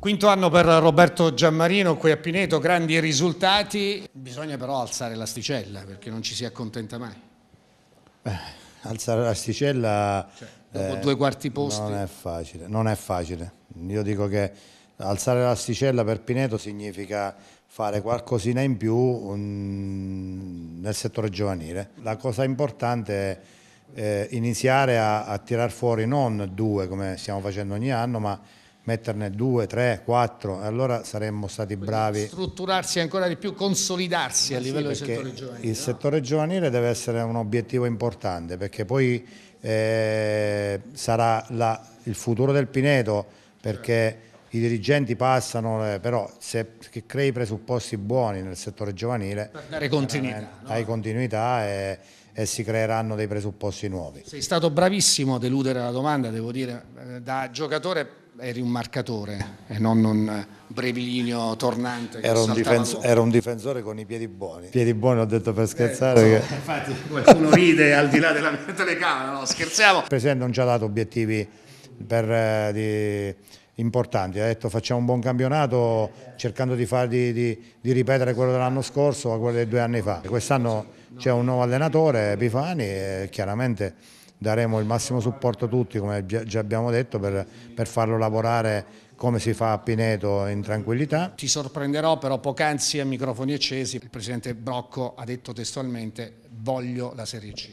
Quinto anno per Roberto Giammarino qui a Pineto, grandi risultati, bisogna però alzare l'asticella perché non ci si accontenta mai. Beh, alzare l'asticella... Cioè, dopo eh, due quarti posti... Non è facile, non è facile. Io dico che alzare l'asticella per Pineto significa fare qualcosina in più mm, nel settore giovanile. La cosa importante è eh, iniziare a, a tirar fuori non due come stiamo facendo ogni anno, ma metterne due, tre, quattro, allora saremmo stati Quindi bravi. Strutturarsi ancora di più, consolidarsi eh a livello sì, del settore giovanile. Il no? settore giovanile deve essere un obiettivo importante perché poi eh, sarà la, il futuro del Pineto perché certo i dirigenti passano, eh, però se crei presupposti buoni nel settore giovanile, per dare continuità, eh, no? hai continuità e, e, si creeranno dei presupposti nuovi. Sei stato bravissimo a deludere la domanda, devo dire, eh, da giocatore eri un marcatore e non un brevilinio tornante. Era un, era un, difensore con i piedi buoni. Piedi buoni ho detto per scherzare. Eh, che... Infatti qualcuno ride al di là della mia telecamera, no? scherziamo. Il Presidente non ci ha dato obiettivi per... Eh, di importanti. Ha detto facciamo un buon campionato cercando di, far, di, di, di ripetere quello dell'anno scorso o quello di due anni fa. Quest'anno c'è un nuovo allenatore, Pifani, e chiaramente daremo il massimo supporto a tutti, come già abbiamo detto, per, per farlo lavorare come si fa a Pineto in tranquillità. Ti sorprenderò però poc'anzi a microfoni accesi, il presidente Brocco ha detto testualmente voglio la Serie C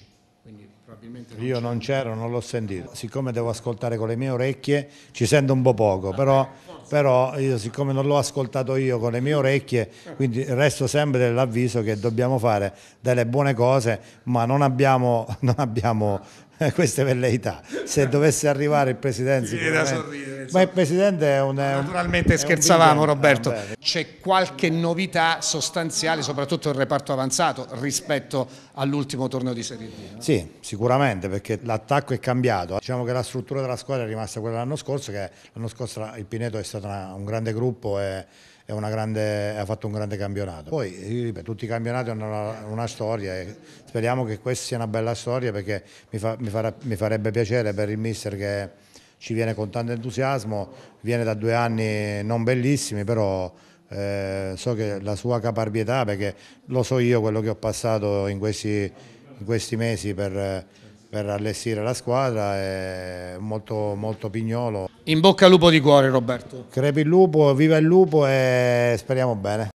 probabilmente... Io non c'ero, non l'ho sentito. Siccome devo ascoltare con le mie orecchie, ci sento un po' poco, però, però io, siccome non l'ho ascoltato io con le mie orecchie, eh. quindi resto sempre dell'avviso che dobbiamo fare delle buone cose, ma non abbiamo, non abbiamo eh, queste velleità. Se dovesse arrivare il Presidente... Ma il Presidente, è un, naturalmente è scherzavamo un Roberto, ah, c'è qualche novità sostanziale, soprattutto il reparto avanzato rispetto all'ultimo torneo di Serie D. No? Sì, sicuramente perché l'attacco è cambiato, diciamo che la struttura della squadra è rimasta quella dell'anno scorso, che l'anno scorso il Pineto è stato una, un grande gruppo e Grande, ha fatto un grande campionato. Poi ripeto, tutti i campionati hanno una, una, storia e speriamo che questa sia una bella storia perché mi, fa, mi, farà, mi farebbe piacere per il mister che ci viene con tanto entusiasmo, viene da due anni non bellissimi, però eh, so che la sua caparbietà, perché lo so io quello che ho passato in questi, in questi mesi per, per, allestire la squadra, è molto, molto pignolo. In bocca al lupo di cuore Roberto. Crepi il lupo, viva il lupo e speriamo bene.